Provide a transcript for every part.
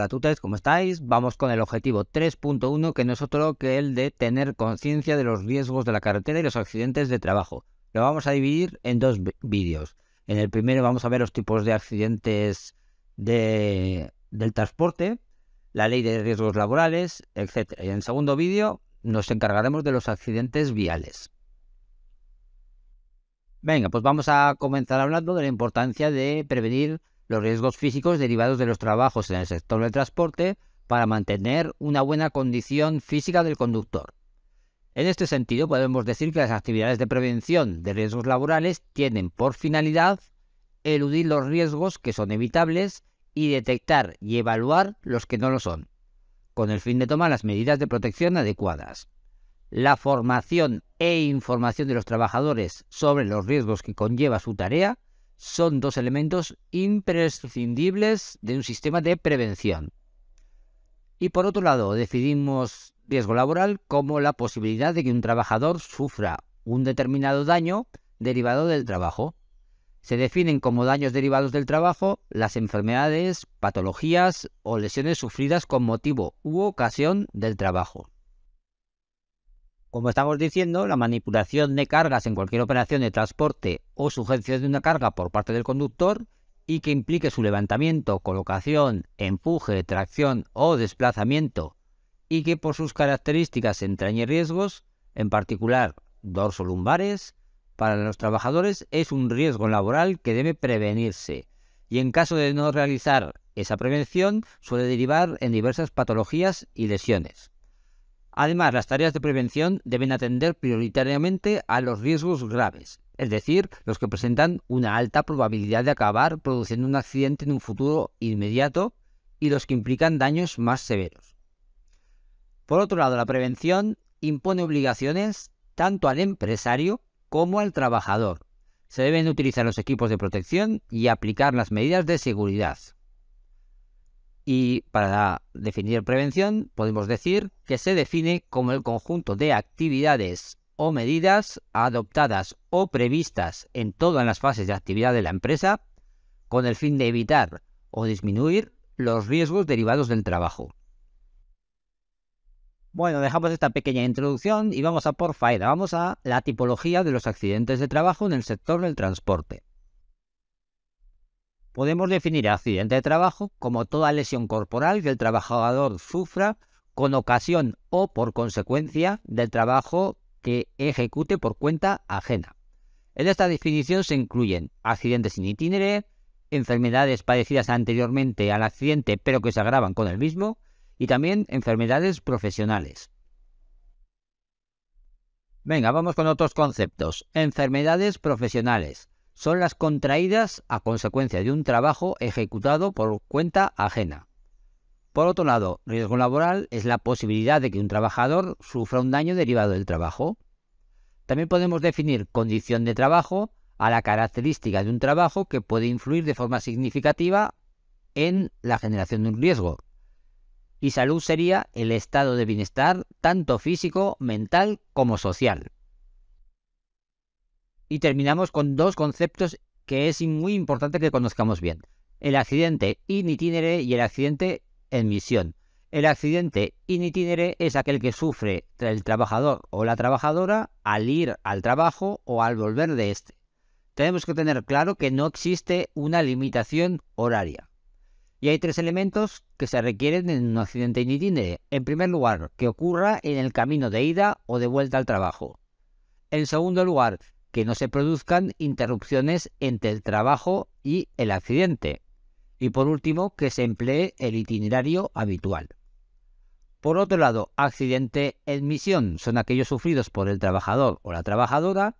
Hola tutores, ¿cómo estáis? Vamos con el objetivo 3.1 que no es otro que el de tener conciencia de los riesgos de la carretera y los accidentes de trabajo. Lo vamos a dividir en dos vídeos. En el primero vamos a ver los tipos de accidentes de, del transporte, la ley de riesgos laborales, etc. Y en el segundo vídeo nos encargaremos de los accidentes viales. Venga, pues vamos a comenzar hablando de la importancia de prevenir los riesgos físicos derivados de los trabajos en el sector del transporte para mantener una buena condición física del conductor. En este sentido, podemos decir que las actividades de prevención de riesgos laborales tienen por finalidad eludir los riesgos que son evitables y detectar y evaluar los que no lo son, con el fin de tomar las medidas de protección adecuadas. La formación e información de los trabajadores sobre los riesgos que conlleva su tarea son dos elementos imprescindibles de un sistema de prevención. Y por otro lado, decidimos riesgo laboral como la posibilidad de que un trabajador sufra un determinado daño derivado del trabajo. Se definen como daños derivados del trabajo las enfermedades, patologías o lesiones sufridas con motivo u ocasión del trabajo. Como estamos diciendo, la manipulación de cargas en cualquier operación de transporte o sujeción de una carga por parte del conductor y que implique su levantamiento, colocación, empuje, tracción o desplazamiento y que por sus características entrañe riesgos, en particular dorso para los trabajadores es un riesgo laboral que debe prevenirse y en caso de no realizar esa prevención suele derivar en diversas patologías y lesiones. Además, las tareas de prevención deben atender prioritariamente a los riesgos graves, es decir, los que presentan una alta probabilidad de acabar produciendo un accidente en un futuro inmediato y los que implican daños más severos. Por otro lado, la prevención impone obligaciones tanto al empresario como al trabajador. Se deben utilizar los equipos de protección y aplicar las medidas de seguridad. Y para definir prevención podemos decir que se define como el conjunto de actividades o medidas adoptadas o previstas en todas las fases de actividad de la empresa con el fin de evitar o disminuir los riesgos derivados del trabajo. Bueno, dejamos esta pequeña introducción y vamos a por vamos a la tipología de los accidentes de trabajo en el sector del transporte. Podemos definir accidente de trabajo como toda lesión corporal que el trabajador sufra con ocasión o por consecuencia del trabajo que ejecute por cuenta ajena. En esta definición se incluyen accidentes sin itinere, enfermedades padecidas anteriormente al accidente pero que se agravan con el mismo, y también enfermedades profesionales. Venga, vamos con otros conceptos. Enfermedades profesionales son las contraídas a consecuencia de un trabajo ejecutado por cuenta ajena. Por otro lado, riesgo laboral es la posibilidad de que un trabajador sufra un daño derivado del trabajo. También podemos definir condición de trabajo a la característica de un trabajo que puede influir de forma significativa en la generación de un riesgo. Y salud sería el estado de bienestar tanto físico, mental como social y terminamos con dos conceptos que es muy importante que conozcamos bien. El accidente in itinere y el accidente en misión. El accidente in itinere es aquel que sufre el trabajador o la trabajadora al ir al trabajo o al volver de este. Tenemos que tener claro que no existe una limitación horaria. Y hay tres elementos que se requieren en un accidente in itinere. En primer lugar, que ocurra en el camino de ida o de vuelta al trabajo. En segundo lugar, que no se produzcan interrupciones entre el trabajo y el accidente. Y por último, que se emplee el itinerario habitual. Por otro lado, accidente en misión son aquellos sufridos por el trabajador o la trabajadora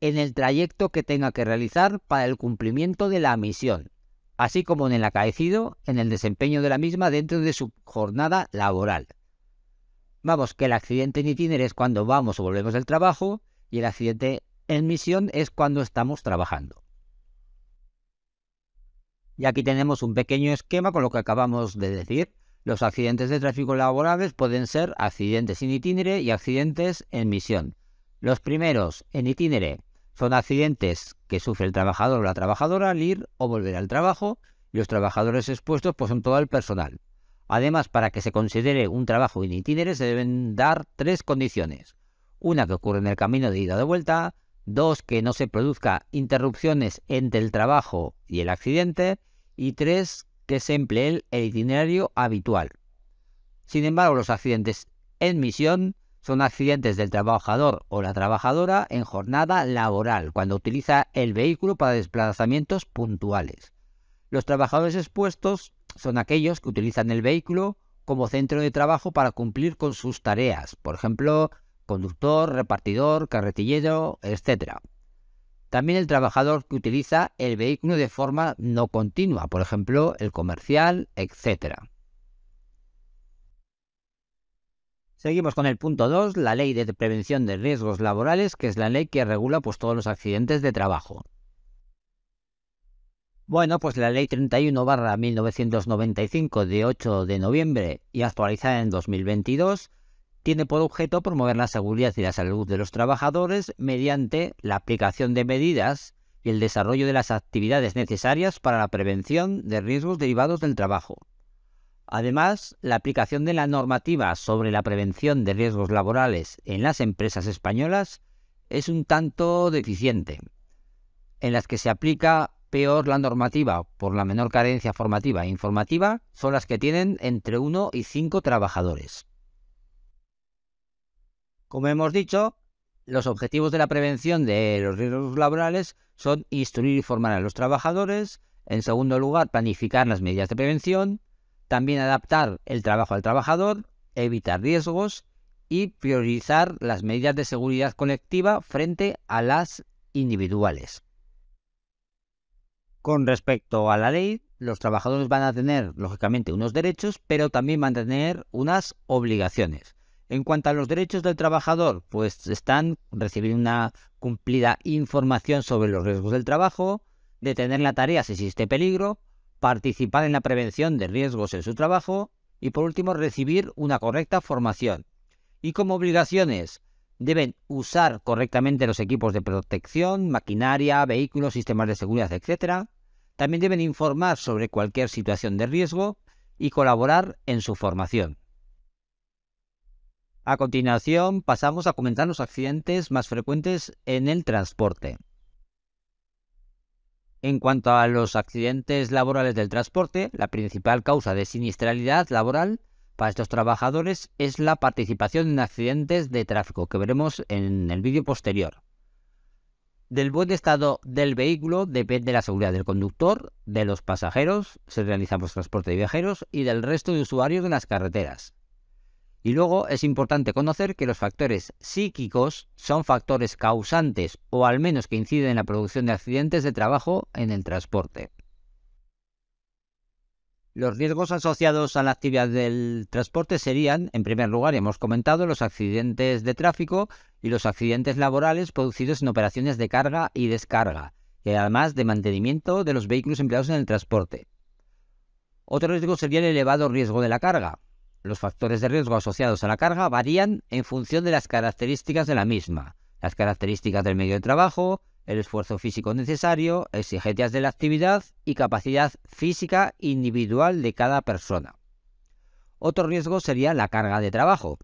en el trayecto que tenga que realizar para el cumplimiento de la misión, así como en el acaecido en el desempeño de la misma dentro de su jornada laboral. Vamos, que el accidente en itinerario es cuando vamos o volvemos del trabajo y el accidente en misión es cuando estamos trabajando. Y aquí tenemos un pequeño esquema con lo que acabamos de decir. Los accidentes de tráfico laborales pueden ser accidentes en itinere y accidentes en misión. Los primeros en itinere son accidentes que sufre el trabajador o la trabajadora al ir o volver al trabajo y los trabajadores expuestos pues son todo el personal. Además, para que se considere un trabajo en itinere se deben dar tres condiciones. Una que ocurre en el camino de ida o de vuelta, Dos, que no se produzca interrupciones entre el trabajo y el accidente. Y tres, que se emplee el itinerario habitual. Sin embargo, los accidentes en misión son accidentes del trabajador o la trabajadora en jornada laboral, cuando utiliza el vehículo para desplazamientos puntuales. Los trabajadores expuestos son aquellos que utilizan el vehículo como centro de trabajo para cumplir con sus tareas, por ejemplo, conductor, repartidor, carretillero, etc. También el trabajador que utiliza el vehículo de forma no continua, por ejemplo, el comercial, etc. Seguimos con el punto 2, la ley de prevención de riesgos laborales, que es la ley que regula pues, todos los accidentes de trabajo. Bueno, pues la ley 31 barra 1995 de 8 de noviembre y actualizada en 2022 tiene por objeto promover la seguridad y la salud de los trabajadores mediante la aplicación de medidas y el desarrollo de las actividades necesarias para la prevención de riesgos derivados del trabajo. Además, la aplicación de la normativa sobre la prevención de riesgos laborales en las empresas españolas es un tanto deficiente, en las que se aplica peor la normativa por la menor carencia formativa e informativa son las que tienen entre 1 y 5 trabajadores. Como hemos dicho, los objetivos de la prevención de los riesgos laborales son instruir y formar a los trabajadores, en segundo lugar, planificar las medidas de prevención, también adaptar el trabajo al trabajador, evitar riesgos y priorizar las medidas de seguridad colectiva frente a las individuales. Con respecto a la ley, los trabajadores van a tener, lógicamente, unos derechos, pero también van a tener unas obligaciones. En cuanto a los derechos del trabajador, pues están recibir una cumplida información sobre los riesgos del trabajo, detener la tarea si existe peligro, participar en la prevención de riesgos en su trabajo y por último recibir una correcta formación. Y como obligaciones, deben usar correctamente los equipos de protección, maquinaria, vehículos, sistemas de seguridad, etc. También deben informar sobre cualquier situación de riesgo y colaborar en su formación. A continuación, pasamos a comentar los accidentes más frecuentes en el transporte. En cuanto a los accidentes laborales del transporte, la principal causa de siniestralidad laboral para estos trabajadores es la participación en accidentes de tráfico, que veremos en el vídeo posterior. Del buen estado del vehículo depende la seguridad del conductor, de los pasajeros, se realizamos transporte de viajeros y del resto de usuarios de las carreteras. Y luego es importante conocer que los factores psíquicos son factores causantes o al menos que inciden en la producción de accidentes de trabajo en el transporte. Los riesgos asociados a la actividad del transporte serían, en primer lugar, hemos comentado, los accidentes de tráfico y los accidentes laborales producidos en operaciones de carga y descarga, y además de mantenimiento de los vehículos empleados en el transporte. Otro riesgo sería el elevado riesgo de la carga, los factores de riesgo asociados a la carga varían en función de las características de la misma, las características del medio de trabajo, el esfuerzo físico necesario, exigencias de la actividad y capacidad física individual de cada persona. Otro riesgo sería la carga de trabajo.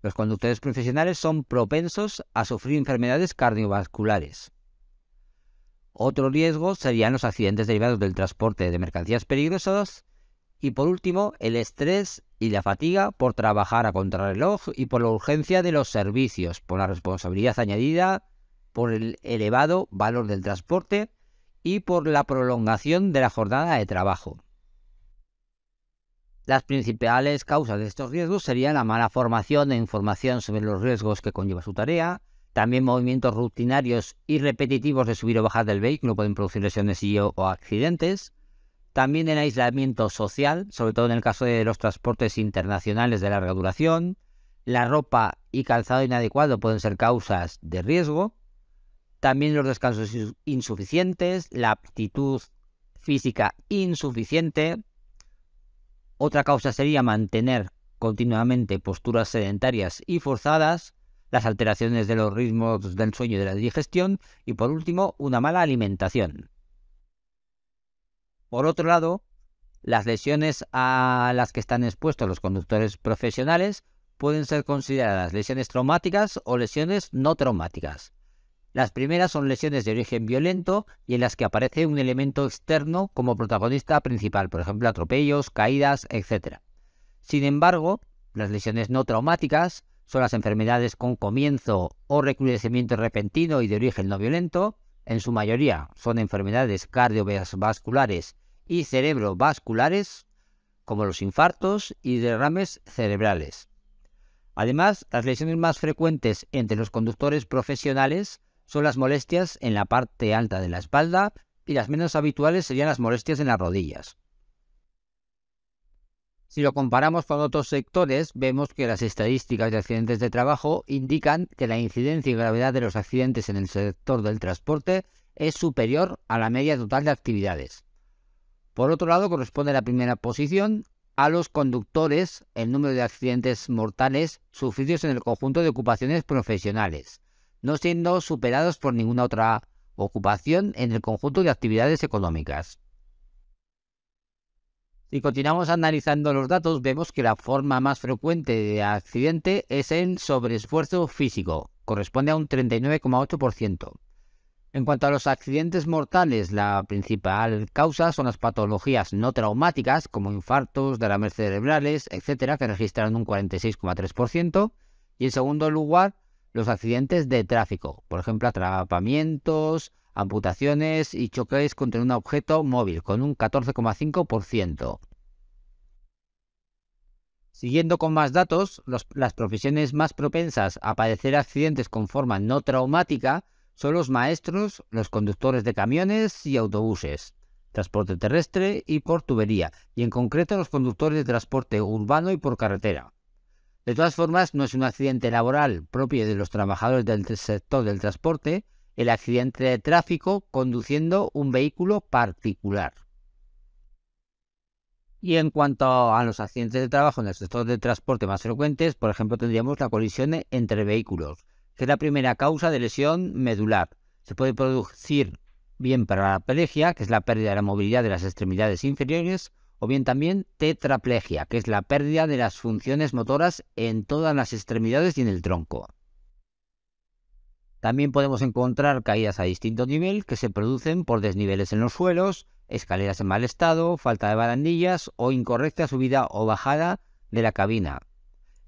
Los conductores profesionales son propensos a sufrir enfermedades cardiovasculares. Otro riesgo serían los accidentes derivados del transporte de mercancías peligrosas. Y por último, el estrés y la fatiga por trabajar a contrarreloj y por la urgencia de los servicios, por la responsabilidad añadida, por el elevado valor del transporte y por la prolongación de la jornada de trabajo. Las principales causas de estos riesgos serían la mala formación e información sobre los riesgos que conlleva su tarea, también movimientos rutinarios y repetitivos de subir o bajar del vehículo pueden producir lesiones y o accidentes, también el aislamiento social, sobre todo en el caso de los transportes internacionales de larga duración. La ropa y calzado inadecuado pueden ser causas de riesgo. También los descansos insuficientes, la aptitud física insuficiente. Otra causa sería mantener continuamente posturas sedentarias y forzadas, las alteraciones de los ritmos del sueño y de la digestión y por último una mala alimentación. Por otro lado, las lesiones a las que están expuestos los conductores profesionales pueden ser consideradas lesiones traumáticas o lesiones no traumáticas. Las primeras son lesiones de origen violento y en las que aparece un elemento externo como protagonista principal, por ejemplo atropellos, caídas, etc. Sin embargo, las lesiones no traumáticas son las enfermedades con comienzo o recrudecimiento repentino y de origen no violento. En su mayoría son enfermedades cardiovasculares y cerebrovasculares, como los infartos y derrames cerebrales. Además, las lesiones más frecuentes entre los conductores profesionales son las molestias en la parte alta de la espalda y las menos habituales serían las molestias en las rodillas. Si lo comparamos con otros sectores, vemos que las estadísticas de accidentes de trabajo indican que la incidencia y gravedad de los accidentes en el sector del transporte es superior a la media total de actividades. Por otro lado, corresponde la primera posición a los conductores el número de accidentes mortales sufridos en el conjunto de ocupaciones profesionales, no siendo superados por ninguna otra ocupación en el conjunto de actividades económicas. Si continuamos analizando los datos, vemos que la forma más frecuente de accidente es el sobreesfuerzo físico, corresponde a un 39,8%. En cuanto a los accidentes mortales, la principal causa son las patologías no traumáticas, como infartos, derrames cerebrales, etcétera, que registraron un 46,3%. Y en segundo lugar, los accidentes de tráfico, por ejemplo, atrapamientos, amputaciones y choques contra un objeto móvil, con un 14,5%. Siguiendo con más datos, las profesiones más propensas a padecer accidentes con forma no traumática son los maestros, los conductores de camiones y autobuses, transporte terrestre y por tubería, y en concreto los conductores de transporte urbano y por carretera. De todas formas, no es un accidente laboral propio de los trabajadores del sector del transporte el accidente de tráfico conduciendo un vehículo particular. Y en cuanto a los accidentes de trabajo en el sector del transporte más frecuentes, por ejemplo, tendríamos la colisión entre vehículos, que es la primera causa de lesión medular. Se puede producir bien para la que es la pérdida de la movilidad de las extremidades inferiores, o bien también tetraplegia, que es la pérdida de las funciones motoras en todas las extremidades y en el tronco. También podemos encontrar caídas a distinto nivel que se producen por desniveles en los suelos, escaleras en mal estado, falta de barandillas o incorrecta subida o bajada de la cabina,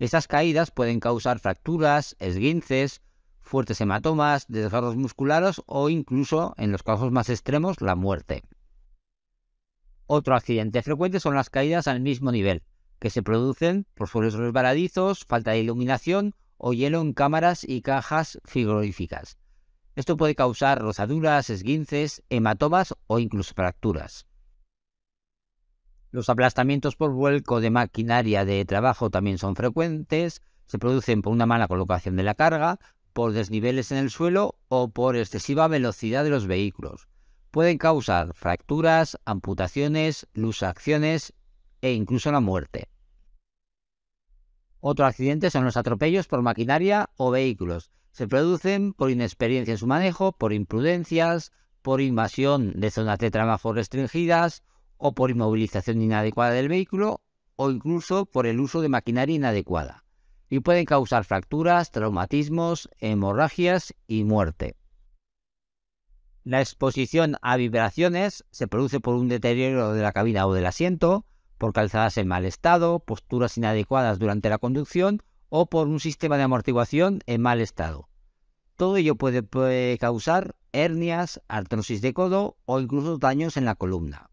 estas caídas pueden causar fracturas, esguinces, fuertes hematomas, desgarros musculares o incluso, en los casos más extremos, la muerte. Otro accidente frecuente son las caídas al mismo nivel, que se producen por suelos resbaladizos, falta de iluminación o hielo en cámaras y cajas frigoríficas. Esto puede causar rozaduras, esguinces, hematomas o incluso fracturas. Los aplastamientos por vuelco de maquinaria de trabajo también son frecuentes, se producen por una mala colocación de la carga, por desniveles en el suelo o por excesiva velocidad de los vehículos. Pueden causar fracturas, amputaciones, lusacciones e incluso la muerte. Otro accidente son los atropellos por maquinaria o vehículos. Se producen por inexperiencia en su manejo, por imprudencias, por invasión de zonas de trabajo restringidas o por inmovilización inadecuada del vehículo o incluso por el uso de maquinaria inadecuada, y pueden causar fracturas, traumatismos, hemorragias y muerte. La exposición a vibraciones se produce por un deterioro de la cabina o del asiento, por calzadas en mal estado, posturas inadecuadas durante la conducción o por un sistema de amortiguación en mal estado. Todo ello puede, puede causar hernias, artrosis de codo o incluso daños en la columna.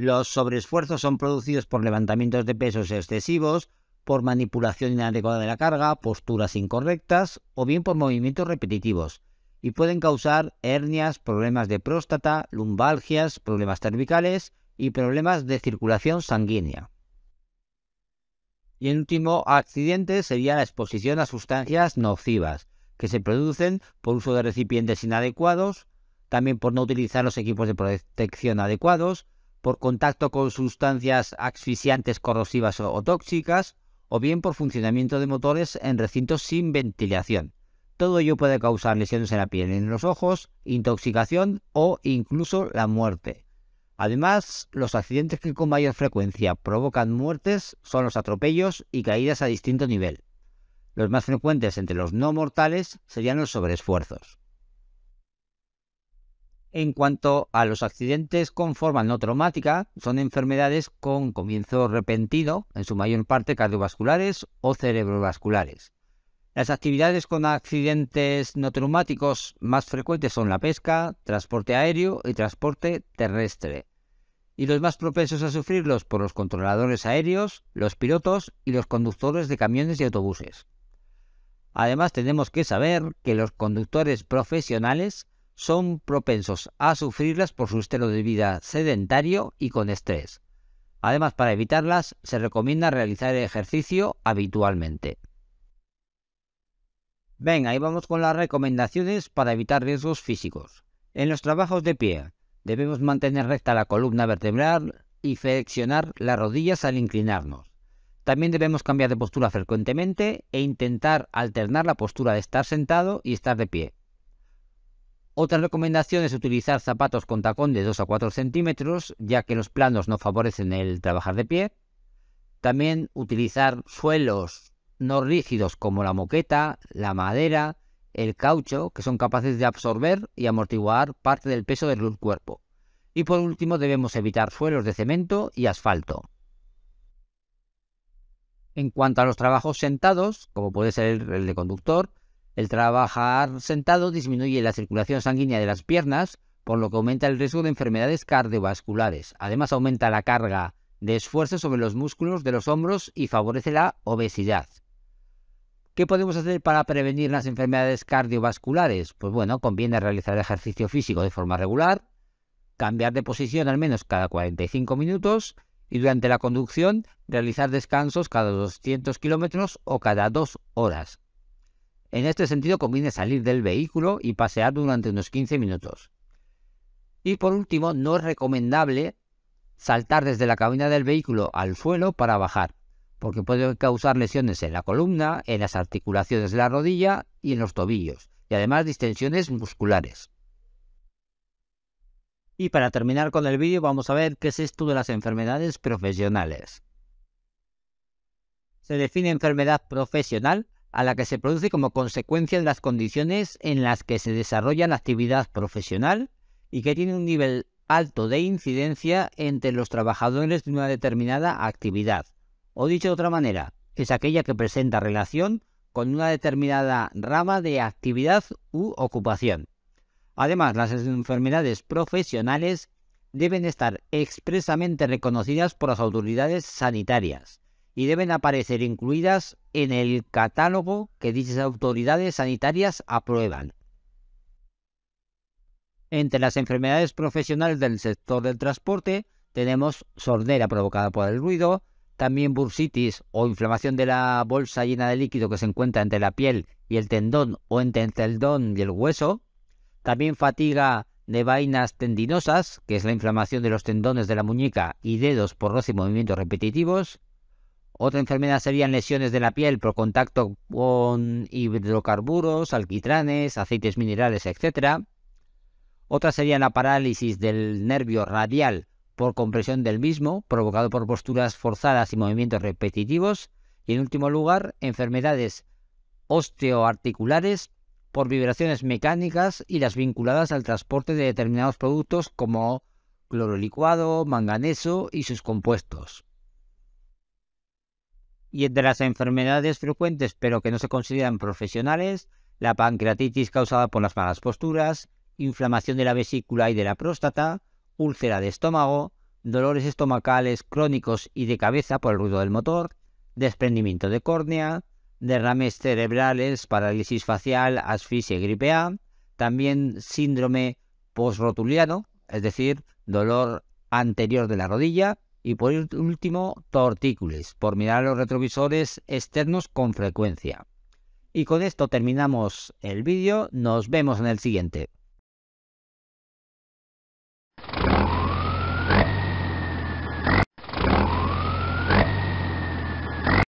Los sobreesfuerzos son producidos por levantamientos de pesos excesivos, por manipulación inadecuada de la carga, posturas incorrectas o bien por movimientos repetitivos y pueden causar hernias, problemas de próstata, lumbalgias, problemas cervicales y problemas de circulación sanguínea. Y el último accidente sería la exposición a sustancias nocivas, que se producen por uso de recipientes inadecuados, también por no utilizar los equipos de protección adecuados, por contacto con sustancias asfixiantes, corrosivas o, tóxicas, o bien por funcionamiento de motores en recintos sin ventilación. Todo ello puede causar lesiones en la piel, y en los ojos, intoxicación o incluso la muerte. Además, los accidentes que con mayor frecuencia provocan muertes son los atropellos y caídas a distinto nivel. Los más frecuentes entre los no mortales serían los sobreesfuerzos. En cuanto a los accidentes con forma no traumática, son enfermedades con comienzo repentino, en su mayor parte cardiovasculares o cerebrovasculares. Las actividades con accidentes no traumáticos más frecuentes son la pesca, transporte aéreo y transporte terrestre. Y los más propensos a sufrirlos por los controladores aéreos, los pilotos y los conductores de camiones y autobuses. Además tenemos que saber que los conductores profesionales son propensos a sufrirlas por su estilo de vida sedentario y con estrés. Además, para evitarlas, se recomienda realizar ejercicio habitualmente. Venga, ahí vamos con las recomendaciones para evitar riesgos físicos. En los trabajos de pie, debemos mantener recta la columna vertebral y flexionar las rodillas al inclinarnos. También debemos cambiar de postura frecuentemente e intentar alternar la postura de estar sentado y estar de pie. Otra recomendación es utilizar zapatos con tacón de 2 a 4 centímetros, ya que los planos no favorecen el trabajar de pie. También utilizar suelos no rígidos como la moqueta, la madera, el caucho, que son capaces de absorber y amortiguar parte del peso del cuerpo. Y por último debemos evitar suelos de cemento y asfalto. En cuanto a los trabajos sentados, como puede ser el de conductor, el trabajar sentado disminuye la circulación sanguínea de las piernas, por lo que aumenta el riesgo de enfermedades cardiovasculares. Además, aumenta la carga de esfuerzo sobre los músculos de los hombros y favorece la obesidad. ¿Qué podemos hacer para prevenir las enfermedades cardiovasculares? Pues bueno, conviene realizar ejercicio físico de forma regular, cambiar de posición al menos cada 45 minutos y durante la conducción realizar descansos cada 200 kilómetros o cada 2 horas. En este sentido, conviene salir del vehículo y pasear durante unos 15 minutos. Y por último, no es recomendable saltar desde la cabina del vehículo al suelo para bajar, porque puede causar lesiones en la columna, en las articulaciones de la rodilla y en los tobillos, y además distensiones musculares. Y para terminar con el vídeo vamos a ver qué es esto de las enfermedades profesionales. Se define enfermedad profesional a la que se produce como consecuencia de las condiciones en las que se desarrolla la actividad profesional y que tiene un nivel alto de incidencia entre los trabajadores de una determinada actividad. O dicho de otra manera, es aquella que presenta relación con una determinada rama de actividad u ocupación. Además, las enfermedades profesionales deben estar expresamente reconocidas por las autoridades sanitarias, y deben aparecer incluidas en el catálogo que dichas autoridades sanitarias aprueban. Entre las enfermedades profesionales del sector del transporte tenemos sordera provocada por el ruido, también bursitis o inflamación de la bolsa llena de líquido que se encuentra entre la piel y el tendón o entre el tendón y el hueso, también fatiga de vainas tendinosas, que es la inflamación de los tendones de la muñeca y dedos por los y movimientos repetitivos, otra enfermedad serían lesiones de la piel por contacto con hidrocarburos, alquitranes, aceites minerales, etc. Otra sería la parálisis del nervio radial por compresión del mismo, provocado por posturas forzadas y movimientos repetitivos. Y en último lugar, enfermedades osteoarticulares por vibraciones mecánicas y las vinculadas al transporte de determinados productos como clorolicuado, manganeso y sus compuestos. Y entre las enfermedades frecuentes pero que no se consideran profesionales, la pancreatitis causada por las malas posturas, inflamación de la vesícula y de la próstata, úlcera de estómago, dolores estomacales crónicos y de cabeza por el ruido del motor, desprendimiento de córnea, derrames cerebrales, parálisis facial, asfixia y gripe A, también síndrome postrotuliano, es decir, dolor anterior de la rodilla, y por último, tortícules, por mirar los retrovisores externos con frecuencia. Y con esto terminamos el vídeo, nos vemos en el siguiente.